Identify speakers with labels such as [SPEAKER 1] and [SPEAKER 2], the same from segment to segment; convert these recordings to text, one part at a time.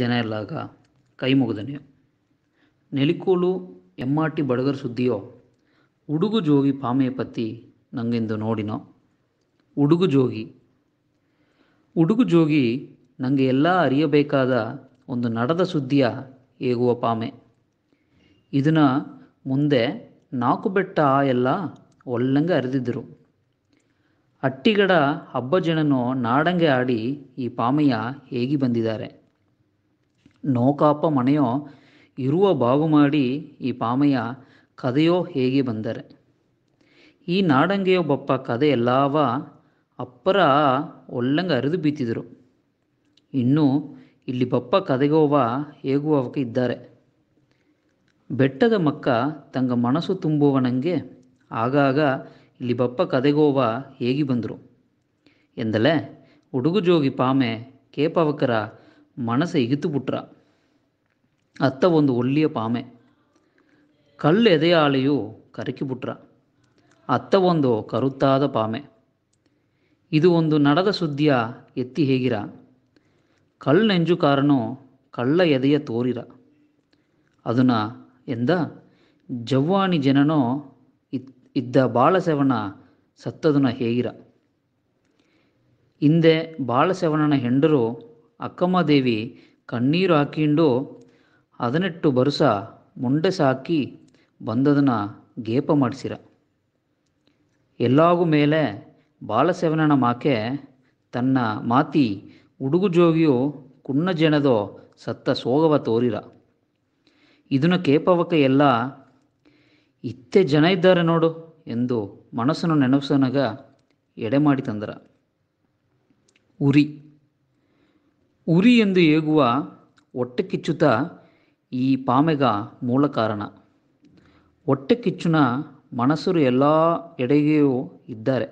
[SPEAKER 1] ಜನ ಎಲ್ಲಾಗ కైముగదని ನೆಲಿಕೋಲು ಎಮ್ ಆರ್ ಟಿ ಬಡಗರ ಸುದ್ದಿಯೋ ಉಡುಗು ಜೋಗಿ ಪಾಮೆಯ ಪತ್ತಿ ನನಗೆಂದು ನೋಡಿನೋ ಉಡುಗು ಜೋಗಿ ಉಡುಗು ಜೋಗಿ ನನಗೆ ಎಲ್ಲ ಅರಿಯಬೇಕಾದ ಒಂದು ನಡದ ಸುದ್ದಿಯ ಏಗುವ ಪಾಮೆ ಇದನ್ನು ಮುಂದೆ ನಾಕು ಬೆಟ್ಟ ಎಲ್ಲ ಒಳ್ಳಂಗೆ ಅರಿದಿದ್ದರು ಅಟ್ಟಿಗಡ ಹಬ್ಬ ಜನನೋ ನಾಡಂಗೆ ಆಡಿ ಈ ಪಾಮೆಯ ಹೇಗಿ ಬಂದಿದ್ದಾರೆ ನೋಕಾಪ ಮನೆಯೋ ಇರುವ ಬಾವು ಮಾಡಿ ಈ ಪಾಮಯ್ಯ ಕದೆಯೋ ಹೇಗೆ ಬಂದರೆ ಈ ನಾಡಂಗೆಯೊಬ್ಬಪ್ಪ ಕದೆ ಎಲ್ಲಾವ ಅಪ್ಪರ ಒಳ್ಳಂಗೆ ಅರಿದು ಬೀತಿದ್ರು ಇನ್ನು ಇಲ್ಲಿ ಬಪ್ಪ ಕದೆಗೋವ ಹೇಗುವವಕ ಇದ್ದಾರೆ ಬೆಟ್ಟದ ಮಕ್ಕ ತಂಗ ಮನಸ್ಸು ತುಂಬುವನಂಗೆ ಆಗಾಗ ಇಲ್ಲಿ ಬಪ್ಪ ಕದೆಗೋವ ಹೇಗಿ ಬಂದರು ಎಂದಲೇ ಉಡುಗು ಜೋಗಿ ಪಾಮೆ ಕೇಪವಕರ ಮನಸ್ಸು ಇಗಿತು ಅತ್ತ ಒಂದು ಒಳ್ಳೆಯ ಪಾಮೆ ಕರಕಿ ಕರಕಿಬಿಟ್ರ ಅತ್ತ ಒಂದು ಕರುತ್ತಾದ ಪಾಮೆ ಇದು ಒಂದು ನಡದ ಸುದ್ದಿಯ ಎತ್ತಿ ಹೇಗಿರ ನೆಂಜು ಕಾರಣ ಕಳ್ಳ ಎದೆಯ ತೋರಿರ ಅದನ್ನ ಎಂದ ಜವ್ವಾಣಿ ಜನನೋ ಇದ್ದ ಬಾಳಸೆವನ ಸತ್ತದನ ಹೇಗಿರ ಹಿಂದೆ ಬಾಳಸೆವಣನ ಹೆಂಡರು ಅಕ್ಕಮ್ಮದೇವಿ ಕಣ್ಣೀರು ಹಾಕಿಂಡು ಹದಿನೆಂಟು ಬರುಸ ಮುಂಡೆ ಸಾಕಿ ಬಂದದನ್ನು ಗೇಪ ಮಾಡಿಸಿರ ಎಲ್ಲಾಗೂ ಮೇಲೆ ಬಾಲಸೆವನನ ಮಾಕೆ ತನ್ನ ಮಾತಿ ಉಡುಗು ಜೋಗಿಯು ಕುಣ್ಣ ಜನದೋ ಸತ್ತ ಸೋಗವ ತೋರಿರ ಇದನ್ನು ಕೇಪವಕ ಎಲ್ಲ ಇತ್ತೆ ಜನ ಇದ್ದಾರೆ ನೋಡು ಎಂದು ಮನಸ್ಸನ್ನು ನೆನಪಿಸನಗ ಎಡೆ ಮಾಡಿ ತಂದರ ಉರಿ ಉರಿ ಎಂದು ಏಗುವ ಒಟ್ಟೆ ಕಿಚ್ಚುತ್ತಾ ಈ ಪಾಮೆಗ ಮೂಲ ಕಾರಣ ಹೊಟ್ಟೆ ಕಿಚ್ಚುನ ಮನಸ್ಸರು ಎಲ್ಲ ಎಡೆಗೆಯೂ ಇದ್ದಾರೆ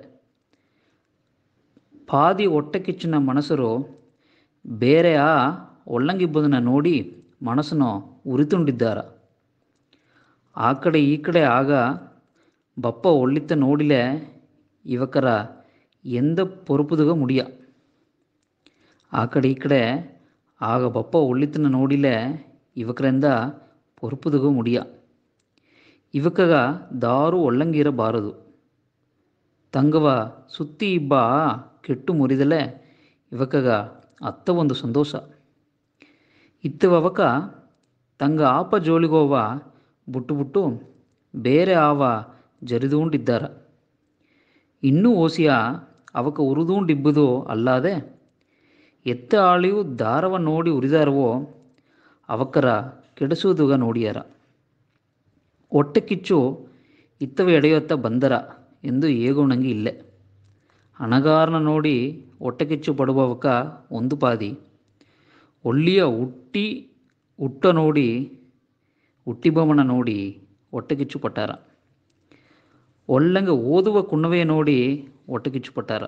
[SPEAKER 1] ಪಾದಿ ಹೊಟ್ಟೆ ಕಿಚ್ಚಿನ ಮನಸ್ಸರು ಬೇರೆಯ ಒಳ್ಳಂಗಿಬ್ಬುದನ್ನು ನೋಡಿ ಮನಸ್ಸನ್ನು ಉರಿತುಂಡಿದ್ದಾರ ಆ ಕಡೆ ಈ ಕಡೆ ಆಗ ಬಪ್ಪ ಒಳ್ಳಿತ ನೋಡಿಲೆ ಯುವಕರ ಎಂದ ಪೊರುಪುದುಗ ಮುಡಿಯ ಆ ಕಡೆ ಈ ಕಡೆ ಆಗ ಬಪ್ಪ ಒಳ್ಳಿತನ ನೋಡಿಲೆ ಯುವಕರಿಂದ பொறுப்பதுக ಮುಡಿಯ ಇವಕಗ ದಾರು ಒಳ್ಳಂಗಿರಬಾರದು ತಂಗವ ಸುತ್ತಿ ಇಬ್ಬ ಕೆಟ್ಟು ಮುರಿದಲೆ ಇವಕಗ ಅತ್ತ ಒಂದು ಸಂತೋಷ ಇತ್ತವಕ ತಂಗ ಆಪ ಜೋಳಿಗೋವ ಬುಟ್ಟು ಬುಟ್ಟು ಬೇರೆ ಆವ ಜರಿದೂಂಡಿದ್ದಾರ ಇನ್ನೂ ಓಸಿಯ ಅವಕ ಉರಿದೂಂಡಿಬ್ಬುದು ಅಲ್ಲಾದೆ ಎತ್ತ ಆಳಿಯು ದಾರವ ನೋಡಿ ಉರಿದಾರವೋ ಅವಕರ ಕೆಡಿಸುವುದುಗ ನೋಡಿಯರ ಒಟ್ಟು ಕಿಚ್ಚು ಇತ್ತವ ಎಡೆಯತ್ತ ಬಂದರ ಎಂದು ನಂಗೆ ಇಲ್ಲೆ ಅಣಗಾರನ ನೋಡಿ ಕಿಚ್ಚು ಪಡುವವಕ ಒಂದು ಪಾದಿ ಒಳ್ಳೆಯ ಹುಟ್ಟಿ ಹುಟ್ಟ ನೋಡಿ ಹುಟ್ಟಿಬೊಮ್ಮನ ನೋಡಿ ಕಿಚ್ಚು ಪಟ್ಟಾರ ಒಳ್ಳಂಗೆ ಓದುವ ಕುಣವೇ ನೋಡಿ ಕಿಚ್ಚು ಪಟ್ಟಾರ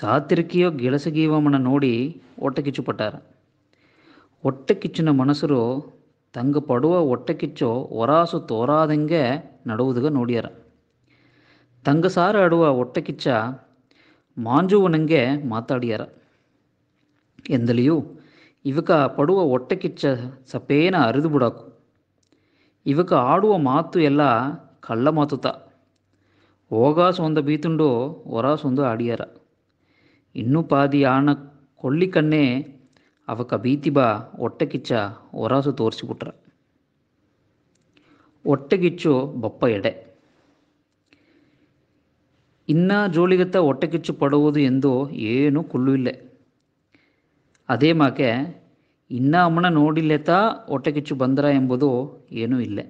[SPEAKER 1] ಸಾತಿರಿಕೆಯೋ ಗೆಳಸಗೀವಮಣ ನೋಡಿ ಕಿಚ್ಚು ಪಟ್ಟಾರ ಒಟ್ಟಕಿಚ್ಚಿನ ಮನಸ್ಸರು ತಂಗ ಪಡುವ ಹೊಟ್ಟೆಕಿಚ್ಚು ಹೊರಾಸು ತೋರಾದಂಗೆ ನೋಡ್ಯಾರ ತಂಗ ಸಾರು ಆಡುವ ಒಟ್ಟಕಿಚ್ಚ ಮಾಂಜುವನಂಗೆ ಮಾತಾಡಿಯರ ಎಂದಲಿಯೂ ಇವಕ ಪಡುವ ಕಿಚ್ಚ ಸಪೇನ ಅರಿದು ಬಿಡಾಕು ಇವಕ ಆಡುವ ಮಾತು ಎಲ್ಲ ಕಳ್ಳ ಮಾತುತ ಒಂದು ಬೀತುಂಡು ಒರಾಸೊಂದು ಆಡ್ಯಾರ ಇನ್ನೂ ಪಾದಿ ಆಣ ಕೊಳ್ಳಿ ಕಣ್ಣೆ ಅವಕ ಹೊಟ್ಟೆ ಕಿಚ್ಚ ಹೊರಾಸು ತೋರಿಸಿಬಿಟ್ರ ಒಟ್ಟೆಗಿಚ್ಚು ಬಪ್ಪ ಎಡೆ ಇನ್ನ ಜೋಳಿಗತ್ತ ಹೊಟ್ಟೆಕಿಚ್ಚು ಪಡುವುದು ಎಂದು ಏನೂ ಕುಲ್ಲು ಇಲ್ಲೆ ಅದೇ ಮಾಕೆ ಇನ್ನ ಅಮ್ಮನ ನೋಡಿಲ್ಲೇತಾ ಹೊಟ್ಟೆಕಿಚ್ಚು ಬಂದ್ರ ಎಂಬುದು ಏನೂ ಇಲ್ಲ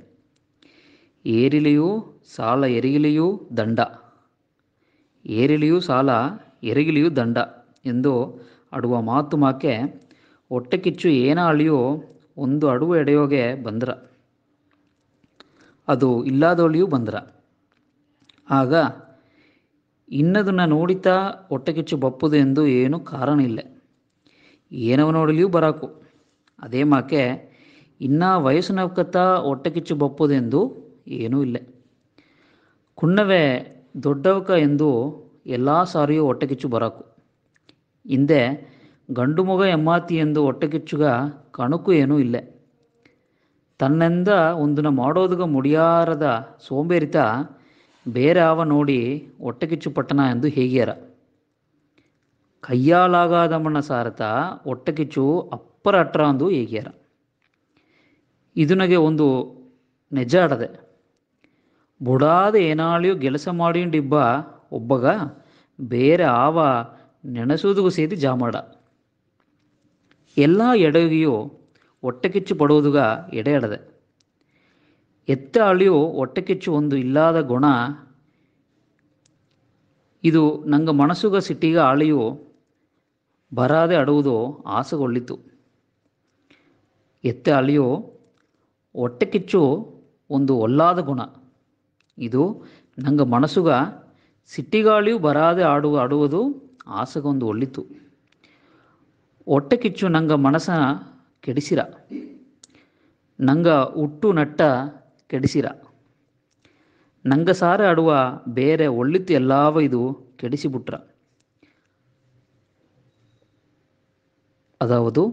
[SPEAKER 1] ಏರಿಲೆಯೂ ಸಾಲ ಎರಿಗಿಲಿಯೂ ದಂಡ ಏರಿಲಿಯೂ ಸಾಲ ಎರಿಗಿಲೆಯೂ ದಂಡ ಎಂದು ಆಡುವ ಮಾತು ಮಾಕೆ ಹೊಟ್ಟೆ ಕಿಚ್ಚು ಏನ ಅಳಿಯೋ ಒಂದು ಅಡುವು ಎಡೆಯೋಗೆ ಬಂದ್ರ ಅದು ಇಲ್ಲಾದವಳಿಯೂ ಬಂದ್ರ ಆಗ ಇನ್ನದನ್ನ ನೋಡಿತಾ ಹೊಟ್ಟೆ ಕಿಚ್ಚು ಬಪ್ಪುದು ಎಂದು ಏನೂ ಕಾರಣ ಇಲ್ಲ ಏನವ ನೋಡಲಿಯೂ ಬರಾಕು ಅದೇ ಮಾಕೆ ಇನ್ನ ವಯಸ್ಸಿನವ್ಕತ್ತಾ ಹೊಟ್ಟೆ ಕಿಚ್ಚು ಬಪ್ಪುದೆಂದು ಏನೂ ಇಲ್ಲ ಕುಣ್ಣವೇ ದೊಡ್ಡವಕ ಎಂದು ಎಲ್ಲ ಸಾರಿಯೂ ಹೊಟ್ಟೆ ಕಿಚ್ಚು ಬರಾಕು ಹಿಂದೆ ಗಂಡು ಮಗ ಎಮ್ಮಾತಿ ಎಂದು ಹೊಟ್ಟೆಕಿಚ್ಚುಗ ಕಣಕು ಏನೂ ಇಲ್ಲ ತನ್ನೆಂದ ಒಂದನ ಮಾಡೋದುಗ ಮುಡಿಯಾರದ ಸೋಂಬೇರಿತ ಬೇರೆ ಆವ ನೋಡಿ ಹೊಟ್ಟೆಕಿಚ್ಚು ಪಟ್ಟಣ ಎಂದು ಹೇಗ್ಯಾರ ಮಣ್ಣ ಸಾರತ ಹೊಟ್ಟೆಕಿಚ್ಚು ಅಪ್ಪರ ಅಟ್ರ ಅಂದು ಹೇಗ್ಯಾರ ಇದು ನನಗೆ ಒಂದು ನೆಜಾಡದೆ ಬುಡಾದ ಏನಾಳಿಯೋ ಕೆಲಸ ಮಾಡಿಂಡಿಬ್ಬ ಒಬ್ಬಗ ಬೇರೆ ಆವ ನೆನೆಸೋದುಗು ಸೇರಿ ಜಾಮಾಡ ಎಲ್ಲ എടയുകയോ ಕಿಚ್ಚು ಪಡುವುದುಗ ಎಡೆಯಡದೆ ಎತ್ತ ಅಳಿಯೋ ಕಿಚ್ಚು ಒಂದು ಇಲ್ಲದ ಗುಣ ಇದು ನಂಗೆ ಮನಸ್ಸುಗ ಸಿಟ್ಟಿಗ ಅಳಿಯು ಬರಾದೆ ಅಡುವುದು ಆಸೆಗೊಳ್ಳಿತು ಎತ್ತ ಅಳಿಯೋ ಕಿಚ್ಚು ಒಂದು ಒಲ್ಲಾದ ಗುಣ ಇದು ನಂಗೆ ಮನಸ್ಸುಗ ಸಿಟ್ಟಿಗಾಳಿಯು ಬರಾದೆ ಆಡುವ ಆಡುವುದು ಆಸೆಗೊಂದು ಒಳ್ಳಿತು ಕಿಚ್ಚು ನಂಗ ಮನಸ ಕೆಡಿಸಿರ ನಂಗ ಹುಟ್ಟು ನಟ್ಟ ಕೆಡಿಸಿರ ನಂಗ ಸಾರ ಆಡುವ ಬೇರೆ ಒಳ್ಳಿತ್ತು ಎಲ್ಲಾವ ಇದು ಕೆಡಿಸಿಬಿಟ್ರ ಅದಾವದು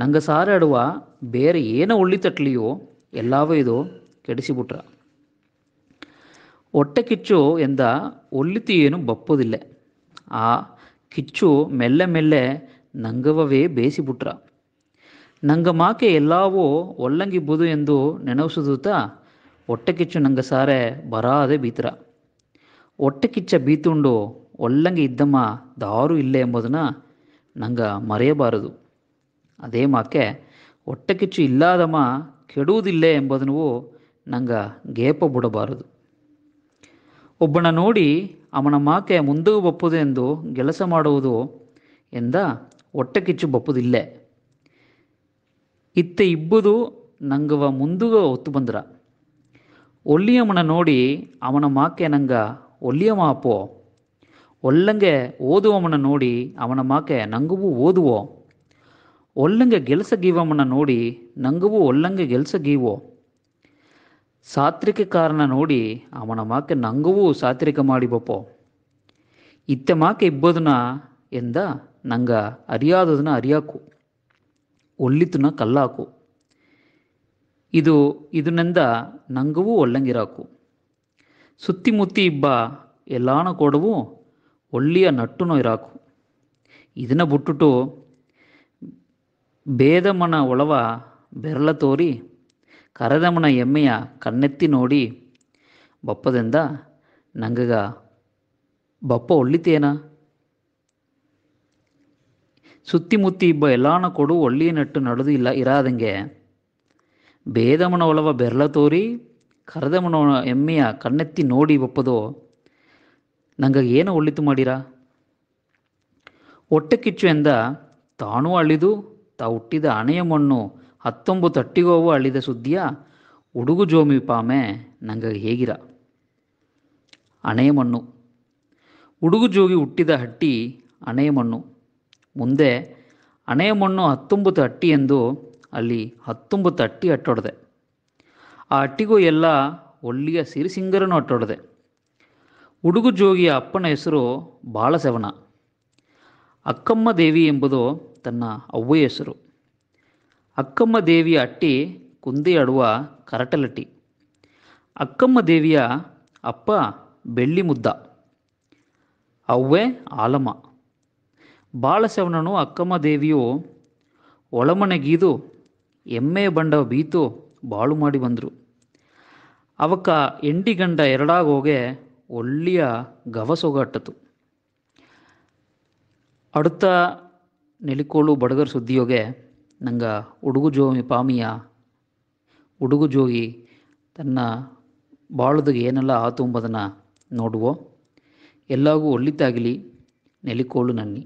[SPEAKER 1] ನಂಗ ಆಡುವ ಬೇರೆ ಏನೋ ತಟ್ಲಿಯೋ ಎಲ್ಲಾವ ಇದು ಕೆಡಿಸಿಬಿಟ್ರ ಒಟ್ಟೆ ಕಿಚ್ಚು ಎಂದ ಒಳ್ಳಿತಿ ಏನು ಬಪ್ಪೋದಿಲ್ಲ ಆ ಕಿಚ್ಚು ಮೆಲ್ಲೆ ಮೆಲ್ಲೆ ನಂಗವವೇ ಬೇಯಿಸಿಬಿಟ್ರ ಮಾಕೆ ಎಲ್ಲವೂ ಬುದು ಎಂದು ನೆನಸುತ್ತಾ ಹೊಟ್ಟೆ ಕಿಚ್ಚು ನಂಗ ಸಾರೆ ಬರಾದೆ ಬೀತ್ರ ಹೊಟ್ಟೆ ಕಿಚ್ಚ ಬೀತುಂಡು ಒಲ್ಲಂಗಿ ಇದ್ದಮ್ಮ ದಾರು ಇಲ್ಲೇ ಎಂಬುದನ್ನು ನಂಗೆ ಮರೆಯಬಾರದು ಅದೇ ಮಾಕೆ ಹೊಟ್ಟೆ ಕಿಚ್ಚು ಇಲ್ಲಾದಮ್ಮ ಕೆಡುವುದಿಲ್ಲ ಎಂಬುದನ್ನು ನಂಗೆ ಗೇಪ ಬಿಡಬಾರದು ಒಬ್ಬನ ನೋಡಿ ಅವನ ಮಾಕೆ ಮುಂದೂ ಬಪ್ಪುದು ಎಂದು ಕೆಲಸ ಮಾಡುವುದು ಎಂದ ಕಿಚ್ಚು ಬಪ್ಪುದಿಲ್ಲೆ ಇತ್ತ ಇಬ್ಬುದು ನಂಗವ ಮುಂದುಗ ಒತ್ತು ಬಂದ್ರ ಒಲ್ಲಿಯಮ್ಮನ ನೋಡಿ ಅವನ ಮಾಕೆ ನಂಗ ಒಲ್ಲಿಯಮ್ಮ ಅಪ್ಪೋ ಒಲ್ಲಂಗೆ ಓದುವಮ್ಮನ ನೋಡಿ ಅವನ ಮಾಕೆ ನಂಗವೂ ಓದುವೋ ಒಲ್ಲಂಗೆ ಗೆಲ್ಸ ಗೀವಮ್ಮನ ನೋಡಿ ನಂಗವೂ ಒಲ್ಲಂಗೆ ಗೆಲ್ಸ ಗೀವೋ ಸಾತ್ರಿಕ ಕಾರಣ ನೋಡಿ ಅವನ ಮಾಕೆ ನಂಗವೂ ಸಾತ್ವಿಕ ಮಾಡಿ ಬಪ್ಪೋ ಇತ್ತ ಮಾಕೆ ಇಬ್ಬದನ ಎಂದ ನಂಗೆ ಅರಿಯಾದದನ್ನ ಅರಿಯಾಕು ಒಳ್ಳಿತನ ಕಲ್ಲಾಕು ಇದು ಇದನ್ನಿಂದ ನಂಗವೂ ಒಳ್ಳಂಗಿರಾಕು ಸುತ್ತಿಮುತ್ತಿ ಇಬ್ಬ ಎಲ್ಲಾನ ಕೊಡವು ಒಳ್ಳೆಯ ನಟ್ಟುನೋ ಇರಾಕು ಇದನ್ನು ಬಿಟ್ಟುಟು ಬೇದಮನ ಒಳವ ಬೆರಳ ತೋರಿ ಕರದಮನ ಎಮ್ಮೆಯ ಕಣ್ಣೆತ್ತಿ ನೋಡಿ ಬಪ್ಪದಿಂದ ನಂಗಗ ಬಪ್ಪ ಒಳ್ಳಿತೇನ ಸುತ್ತಿಮುತ್ತಿ ಇಬ್ಬ ಎಲ್ಲಾನ ಕೊಡು ಒಳ್ಳೆಯ ನೆಟ್ಟು ನಡೆದು ಇಲ್ಲ ಇರಾದಂಗೆ ಬೇದಮನ ಒಳವ ಬೆರಳ ತೋರಿ ಕರೆದಮನ ಎಮ್ಮೆಯ ಕಣ್ಣೆತ್ತಿ ನೋಡಿ ಒಪ್ಪದೋ ನಂಗೆ ಏನು ಒಳ್ಳಿತು ಮಾಡಿರ ಹೊಟ್ಟೆ ಕಿಚ್ಚು ಎಂದ ತಾನೂ ಅಳಿದು ತಾ ಹುಟ್ಟಿದ ಅಣೆಯ ಮಣ್ಣು ಹತ್ತೊಂಬತ್ತು ಹಟ್ಟಿಗೋವು ಅಳಿದ ಸುದ್ದಿಯ ಉಡುಗು ಜೋಮಿ ಪಾಮೆ ನಂಗೆ ಹೇಗಿರ ಹಣೆಯ ಮಣ್ಣು ಉಡುಗು ಜೋಗಿ ಹುಟ್ಟಿದ ಹಟ್ಟಿ ಹಣೆಯ ಮಣ್ಣು ಮುಂದೆ ಹಣೆ ಮಣ್ಣು ಹತ್ತೊಂಬತ್ತು ಅಟ್ಟಿ ಎಂದು ಅಲ್ಲಿ ಹತ್ತೊಂಬತ್ತು ಅಟ್ಟಿ ಅಟ್ಟೊಡದೆ ಆ ಅಟ್ಟಿಗೂ ಎಲ್ಲ ಒಳ್ಳೆಯ ಸಿರಿಸಿಂಗರನ್ನು ಅಟ್ಟೊಡದೆ ಹುಡುಗು ಜೋಗಿಯ ಅಪ್ಪನ ಹೆಸರು ಬಾಳಸೆವನ ಅಕ್ಕಮ್ಮ ದೇವಿ ಎಂಬುದು ತನ್ನ ಅವ್ವೆಯ ಹೆಸರು ಅಕ್ಕಮ್ಮ ದೇವಿಯ ಅಟ್ಟಿ ಕುಂದಿ ಅಡುವ ಕರಟಲಟ್ಟಿ ಅಕ್ಕಮ್ಮ ದೇವಿಯ ಅಪ್ಪ ಬೆಳ್ಳಿ ಮುದ್ದ ಅವ್ವೆ ಆಲಮ ಬಾಳಸವನನು ಅಕ್ಕಮ್ಮ ದೇವಿಯು ಒಳಮನೆಗೀದು ಎಮ್ಮೆ ಬಂಡ ಬೀತು ಬಾಳು ಮಾಡಿ ಬಂದರು ಅವಕ್ಕ ಎಂಡಿಗಂಡ ಎರಡಾಗಿ ಎರಡಾಗೋಗೆ ಒಳ್ಳೆಯ ಗವಸೊಗಟ್ಟತು ಅಡುತ್ತ ನೆಲಿಕೋಳು ಬಡಗರ ಸುದ್ದಿಯೋಗೆ ನಂಗೆ ಉಡುಗು ಜೋಮಿ ಪಾಮಿಯ ಉಡುಗು ಜೋಗಿ ತನ್ನ ಬಾಳದಾಗ ಏನೆಲ್ಲ ಆತುಂಬದನ್ನು ನೋಡುವೋ ಎಲ್ಲಾಗೂ ಒಳ್ಳಿತಾಗಲಿ ನೆಲಿಕೋಳು ನನ್ನಿ